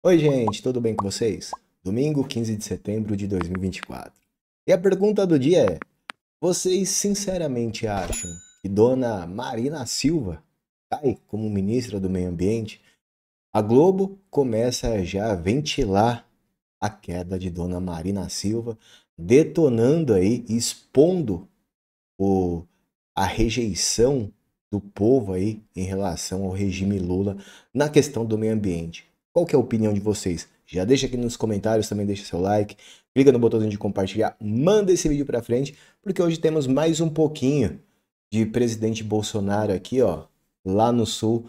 Oi, gente, tudo bem com vocês? Domingo, 15 de setembro de 2024. E a pergunta do dia é: vocês sinceramente acham que Dona Marina Silva cai como ministra do Meio Ambiente? A Globo começa já a ventilar a queda de Dona Marina Silva, detonando aí, expondo o, a rejeição do povo aí em relação ao regime Lula na questão do meio ambiente. Qual que é a opinião de vocês? Já deixa aqui nos comentários, também deixa seu like, clica no botãozinho de compartilhar, manda esse vídeo para frente, porque hoje temos mais um pouquinho de presidente Bolsonaro aqui, ó, lá no sul.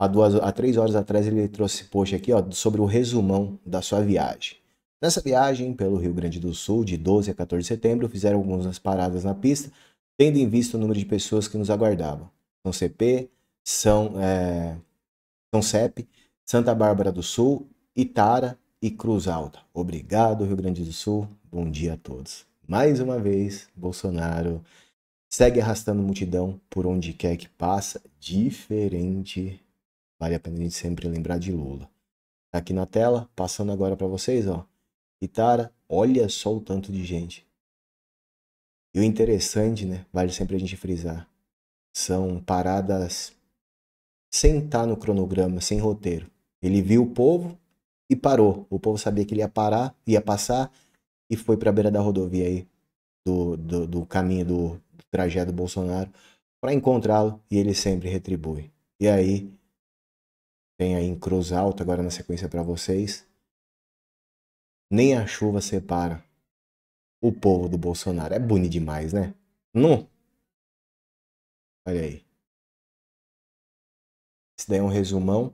Há, duas, há três horas atrás ele trouxe post aqui, ó, sobre o resumão da sua viagem. Nessa viagem pelo Rio Grande do Sul, de 12 a 14 de setembro, fizeram algumas paradas na pista, tendo em vista o número de pessoas que nos aguardavam. São CP, são, é, são CEP, Santa Bárbara do Sul, Itara e Cruz Alta. Obrigado, Rio Grande do Sul. Bom dia a todos. Mais uma vez, Bolsonaro segue arrastando multidão por onde quer que passa, diferente. Vale a pena a gente sempre lembrar de Lula. Tá aqui na tela, passando agora para vocês, ó. Itara, olha só o tanto de gente. E o interessante, né, vale sempre a gente frisar, são paradas sem estar tá no cronograma, sem roteiro. Ele viu o povo e parou. O povo sabia que ele ia parar, ia passar e foi para a beira da rodovia aí, do, do, do caminho do, do trajeto do Bolsonaro, para encontrá-lo e ele sempre retribui. E aí, tem aí em Cruz Alta, agora na sequência para vocês. Nem a chuva separa o povo do Bolsonaro. É bonito demais, né? Não? Olha aí. Esse daí é um resumão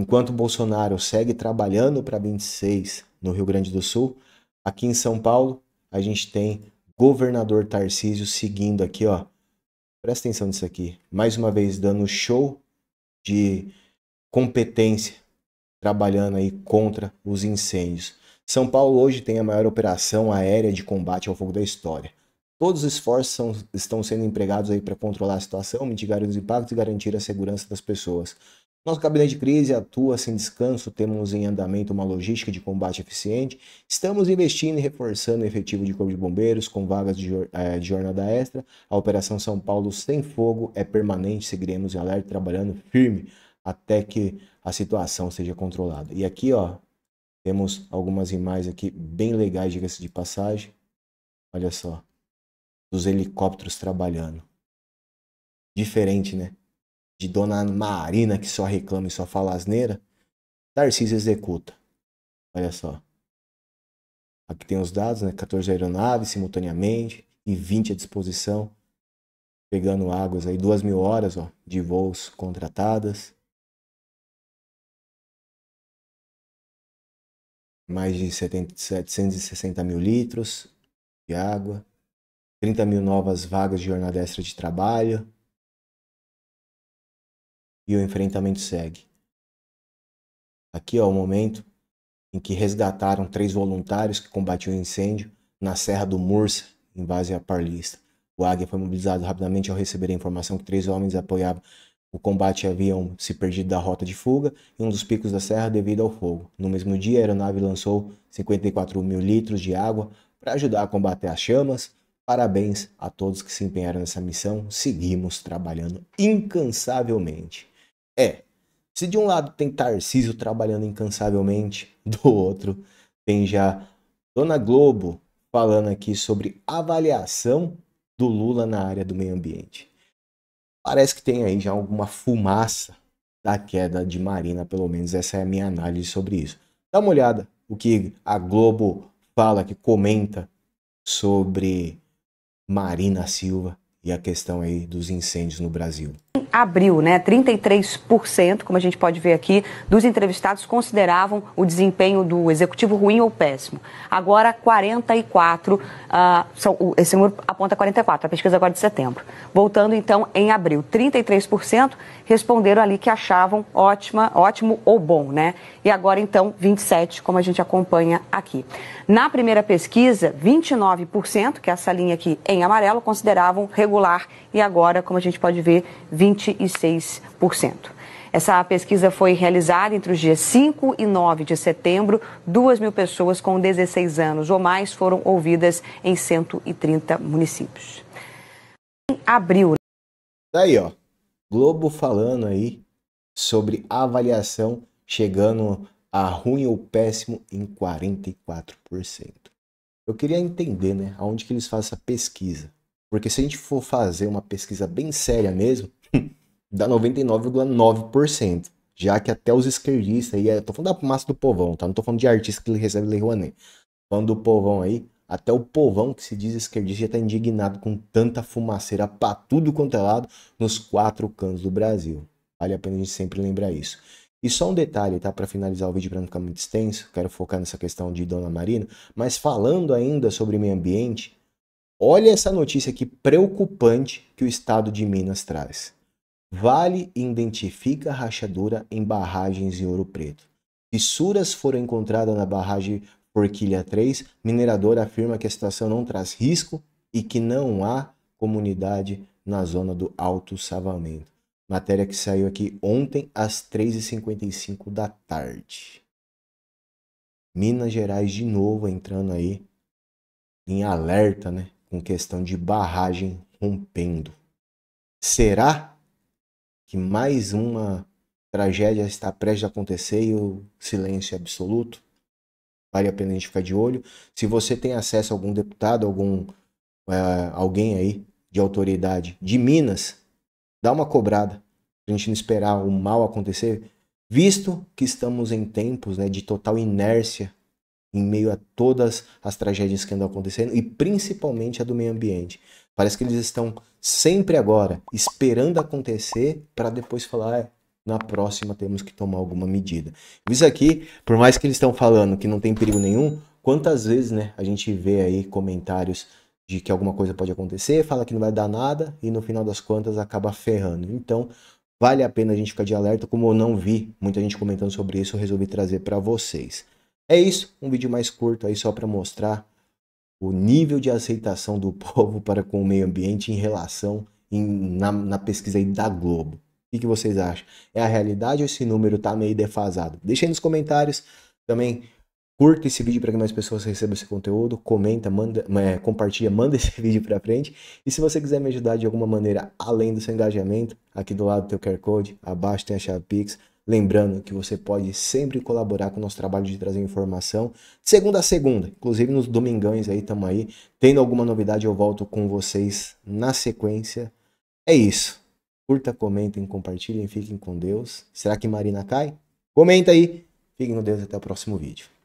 Enquanto Bolsonaro segue trabalhando para 26 no Rio Grande do Sul, aqui em São Paulo a gente tem governador Tarcísio seguindo aqui, ó. Presta atenção nisso aqui. Mais uma vez dando show de competência trabalhando aí contra os incêndios. São Paulo hoje tem a maior operação aérea de combate ao fogo da história. Todos os esforços são, estão sendo empregados aí para controlar a situação, mitigar os impactos e garantir a segurança das pessoas. Nosso gabinete de crise atua sem descanso, temos em andamento uma logística de combate eficiente, estamos investindo e reforçando o efetivo de Corpo de Bombeiros com vagas de, eh, de, jornada extra. A Operação São Paulo Sem Fogo é permanente, seguiremos em alerta, trabalhando firme até que a situação seja controlada. E aqui, ó, temos algumas imagens aqui bem legais, diga-se de passagem. Olha só, dos helicópteros trabalhando. Diferente, né? de Dona Marina que só reclama e só fala asneira, Tarcísio executa. Olha só. Aqui tem os dados, né? 14 aeronaves simultaneamente e 20 à disposição, pegando águas aí, 2 mil horas ó, de voos contratadas. Mais de 760 mil litros de água, 30 mil novas vagas de jornada extra de trabalho, e o enfrentamento segue. Aqui é o momento em que resgataram três voluntários que combatiam o incêndio na Serra do Mursa, em base à Parlista. O Águia foi mobilizado rapidamente ao receber a informação que três homens apoiavam o combate haviam se perdido da rota de fuga em um dos picos da serra devido ao fogo. No mesmo dia, a aeronave lançou 54 mil litros de água para ajudar a combater as chamas. Parabéns a todos que se empenharam nessa missão. Seguimos trabalhando incansavelmente. É. Se de um lado tem Tarcísio trabalhando incansavelmente, do outro tem já Dona Globo falando aqui sobre avaliação do Lula na área do meio ambiente. Parece que tem aí já alguma fumaça da queda de Marina, pelo menos essa é a minha análise sobre isso. Dá uma olhada o que a Globo fala, que comenta sobre Marina Silva e a questão aí dos incêndios no Brasil abril, né? 33%, como a gente pode ver aqui, dos entrevistados consideravam o desempenho do executivo ruim ou péssimo. Agora, 44, uh, ah, são, esse número aponta 44, a pesquisa agora é de setembro. Voltando então em abril, 33% responderam ali que achavam ótima, ótimo ou bom, né? E agora então 27, como a gente acompanha aqui. Na primeira pesquisa, 29%, que é essa linha aqui em amarelo, consideravam regular e agora, como a gente pode ver, 20 26%. Essa pesquisa foi realizada entre os dias 5 e 9 de setembro. 2 mil pessoas com 16 anos ou mais foram ouvidas em 130 municípios. Em abril. Daí, tá ó. Globo falando aí sobre avaliação chegando a ruim ou péssimo em 44%. Eu queria entender, né, aonde que eles fazem essa pesquisa. Porque se a gente for fazer uma pesquisa bem séria mesmo, dá 99,9%. Já que até os esquerdistas aí, é, tô falando da massa do povão, tá? Não tô falando de artista que recebe Lei Rouanet. Falando do povão aí, até o povão que se diz esquerdista já tá indignado com tanta fumaceira pra tudo quanto é lado nos quatro cantos do Brasil. Vale a pena a gente sempre lembrar isso. E só um detalhe, tá? Para finalizar o vídeo, para não ficar muito extenso, quero focar nessa questão de Dona Marina, mas falando ainda sobre meio ambiente, olha essa notícia aqui preocupante que o estado de Minas traz. Vale identifica rachadura em barragens em Ouro Preto. Fissuras foram encontradas na barragem Forquilha 3. Minerador afirma que a situação não traz risco e que não há comunidade na zona do Alto Savamento. Matéria que saiu aqui ontem às 3h55 da tarde. Minas Gerais de novo entrando aí em alerta, né? Com questão de barragem rompendo. Será que mais uma tragédia está prestes a acontecer e o silêncio é absoluto. Vale a pena a gente ficar de olho. Se você tem acesso a algum deputado, algum é, alguém aí de autoridade de Minas, dá uma cobrada para a gente não esperar o mal acontecer, visto que estamos em tempos né, de total inércia em meio a todas as tragédias que andam acontecendo e principalmente a do meio ambiente. Parece que eles estão sempre agora esperando acontecer para depois falar é, na próxima temos que tomar alguma medida. Isso aqui, por mais que eles estão falando que não tem perigo nenhum, quantas vezes, né, a gente vê aí comentários de que alguma coisa pode acontecer, fala que não vai dar nada e no final das contas acaba ferrando. Então, vale a pena a gente ficar de alerta, como eu não vi muita gente comentando sobre isso, eu resolvi trazer para vocês. É isso, um vídeo mais curto aí só para mostrar o nível de aceitação do povo para com o meio ambiente em relação em, na, na, pesquisa aí da Globo. O que, que vocês acham? É a realidade ou esse número está meio defasado? Deixa aí nos comentários também. Curta esse vídeo para que mais pessoas recebam esse conteúdo. Comenta, manda, é, compartilha, manda esse vídeo para frente. E se você quiser me ajudar de alguma maneira, além do seu engajamento, aqui do lado tem o QR Code, abaixo tem a chave Pix. Lembrando que você pode sempre colaborar com o nosso trabalho de trazer informação, segunda a segunda, inclusive nos domingões aí, estamos aí. Tendo alguma novidade, eu volto com vocês na sequência. É isso. Curta, comentem, compartilhem, fiquem com Deus. Será que Marina cai? Comenta aí. Fiquem com Deus até o próximo vídeo.